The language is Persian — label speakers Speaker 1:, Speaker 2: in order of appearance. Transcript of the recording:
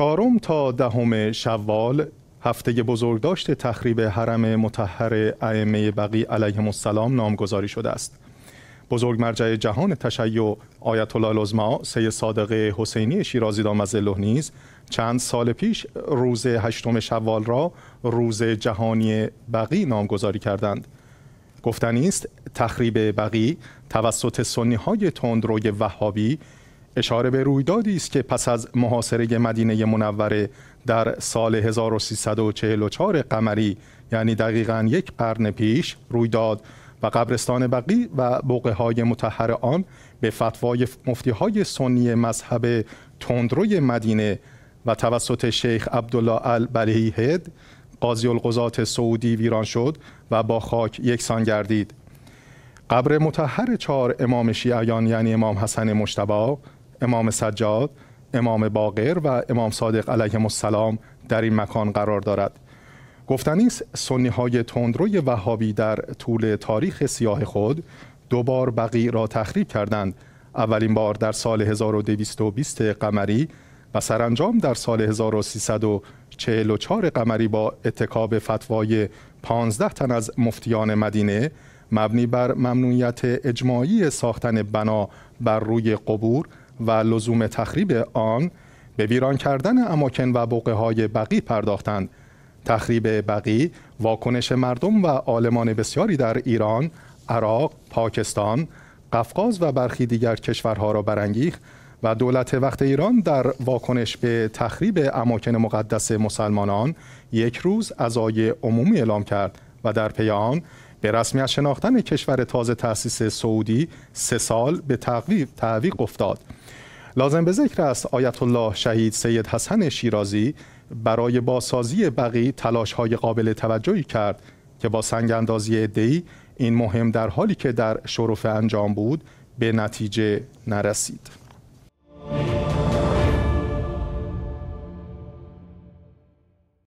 Speaker 1: چهارم تا دهم شوال هفته بزرگداشت تخریب حرم مطهر ائمه بقی علیهم السلام نامگذاری شده است بزرگ مرجع جهان تشیع آیت الله العظما سی صادق حسینی شیرازی دامزله نیز چند سال پیش روز هشتم شوال را روز جهانی بقی نامگذاری کردند گفتنی است تخریب بقی توسط سنی های تندروی وهابی اشاره به رویدادی است که پس از محاصره مدینه منوره در سال 1344 قمری یعنی دقیقا یک قرن پیش رویداد و قبرستان بقی و بقه های متحر آن به فتوای مفتی های سنی مذهب تندروی مدینه و توسط شیخ عبدالله البلهیهد قاضی القضات سعودی ویران شد و با خاک یکسان گردید قبر متحر چهار امام شیعیان یعنی امام حسن مشتبه امام سجاد امام باقر و امام صادق علیه السلام در این مکان قرار دارد گفتنی است سنی های تندروی وهابی در طول تاریخ سیاه خود دو بار را تخریب کردند اولین بار در سال 1220 قمری و سرانجام در سال 1344 قمری با اتکاب فتوای 15 تن از مفتیان مدینه مبنی بر ممنوعیت اجماعی ساختن بنا بر روی قبور و لزوم تخریب آن به ویران کردن اماکن و بقه های بقی پرداختند تخریب بقی واکنش مردم و عالمان بسیاری در ایران، عراق، پاکستان، قفقاز و برخی دیگر کشورها را برانگیخت و دولت وقت ایران در واکنش به تخریب اماکن مقدس مسلمانان یک روز عزای عمومی اعلام کرد و در پی به رسمیت شناختن کشور تازه تأسیس سعودی سه سال به تعویق تعویق افتاد لازم به ذکر است آیت الله شهید سید حسن شیرازی برای باسازی بقی تلاش های قابل توجهی کرد که با سنگ اندازی عده‌ای، این مهم در حالی که در شرف انجام بود به نتیجه نرسید